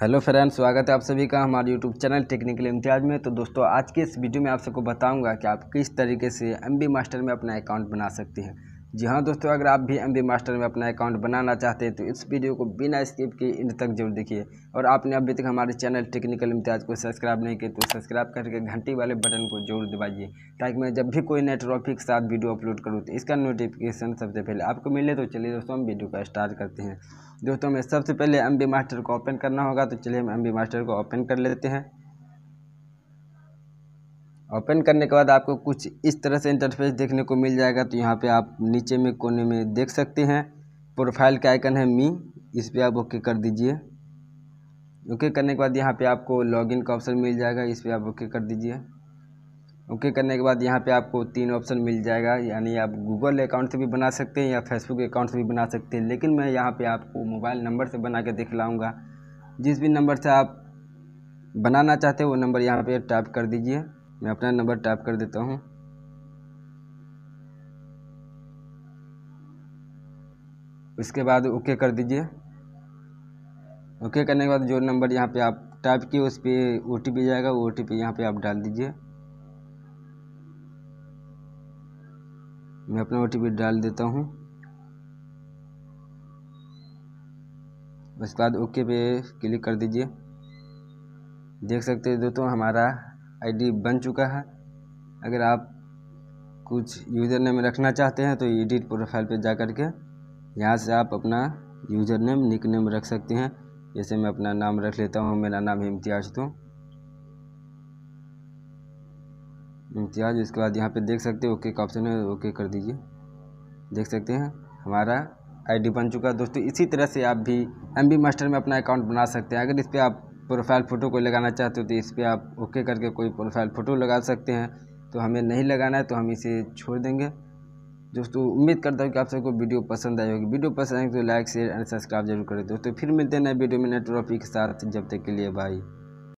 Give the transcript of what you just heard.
hello friend स्वागत है आप सभी का हमारे यूट्यूब चैनल टेक्निकल इम्तियाज में तो दोस्तों आज के इस वीडियो में आप सबको बताऊंगा कि आप किस तरीके से एम मास्टर में अपना अकाउंट बना सकते हैं जी हाँ दोस्तों अगर आप भी एम मास्टर में अपना अकाउंट बनाना चाहते हैं तो इस वीडियो को बिना स्किप के इंड तक जरूर देखिए और आपने अभी तक हमारे चैनल टेक्निकल इम्तियाज को सब्सक्राइब नहीं किया तो सब्सक्राइब करके घंटी वाले बटन को जरूर दबाइए ताकि मैं जब भी कोई नए ट्रॉफिक के साथ वीडियो अपलोड करूँ तो इसका नोटिफिकेशन सबसे पहले आपको मिले तो चलिए दोस्तों हम वीडियो का स्टार्ट करते हैं दोस्तों हमें सबसे पहले एम मास्टर को ओपन करना होगा तो चलिए हम एम मास्टर को ओपन कर लेते हैं ओपन करने के बाद आपको कुछ इस तरह से इंटरफेस देखने को मिल जाएगा तो यहाँ पे आप नीचे में कोने में देख सकते हैं प्रोफाइल का आइकन है मी इस पर आप ओके कर दीजिए ओके करने के बाद यहाँ पे आपको लॉगिन का ऑप्शन मिल जाएगा इस पर आप ओके कर दीजिए ओके करने के बाद यहाँ पे आपको तीन ऑप्शन मिल जाएगा यानी आप गूगल अकाउंट से भी बना सकते हैं या फेसबुक अकाउंट से भी बना सकते हैं लेकिन मैं यहाँ पर आपको मोबाइल नंबर से बना के दिखलाऊँगा जिस भी नंबर से आप बनाना चाहते हो वो नंबर यहाँ पर टाइप कर दीजिए मैं अपना नंबर टाइप कर देता हूँ उसके बाद ओके कर दीजिए ओके करने के बाद जो नंबर यहाँ पे आप टाइप किए उस पर ओ टी पी जाएगा ओ टी पी यहाँ पर आप डाल दीजिए मैं अपना ओ टी पी डाल देता हूँ उसके बाद ओके पे क्लिक कर दीजिए देख सकते हैं दोस्तों हमारा आई डी बन चुका है अगर आप कुछ यूज़र नेम रखना चाहते हैं तो एडिट प्रोफाइल पे जा कर के यहाँ से आप अपना यूज़र नेम निक नेम रख सकते हैं जैसे मैं अपना नाम रख लेता हूँ मेरा नाम है इम्तियाज तो इम्तियाज इसके बाद यहाँ पे देख सकते हैं ओके का ऑप्शन है ओके कर दीजिए देख सकते हैं हमारा आईडी बन चुका है दोस्तों इसी तरह से आप भी एम मास्टर में अपना अकाउंट बना सकते हैं अगर इस पर आप प्रोफाइल फ़ोटो कोई लगाना चाहते हो तो इस पर आप ओके करके कोई प्रोफाइल फ़ोटो लगा सकते हैं तो हमें नहीं लगाना है तो हम इसे छोड़ देंगे दोस्तों उम्मीद करता हूँ कि आप सबको वीडियो पसंद आई होगी वीडियो पसंद आएगी तो लाइक शेयर एंड सब्सक्राइब जरूर करें दोस्तों फिर मिलते हैं नए वीडियो में नए ट्रॉफी के साथ जब तक के लिए भाई